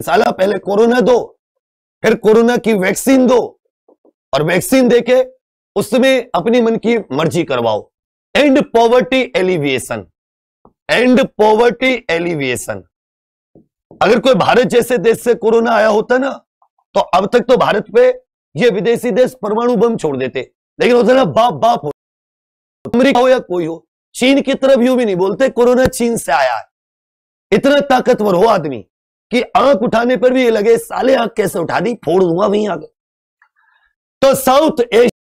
साला पहले कोरोना दो फिर कोरोना की वैक्सीन दो और वैक्सीन देके उसमें अपनी मन की मर्जी करवाओ and poverty alleviation and poverty alleviation अगर कोई भारत जैसे देश से कोरोना आया होता ना तो अब तक तो भारत पे ये विदेशी देश परमाणु बम छोड़ देते लेकिन होता ना बाप बाप हो अमरीका हो या कोई हो चीन की तरफ यूं भी नहीं बोलते कोरोना चीन से आया है इतना ताकतवर हो आदमी कि आंख उठाने पर भी ये लगे साले आंख कैसे उठा दी फोड़ दूंगा वहीं आगे तो साउथ एशिया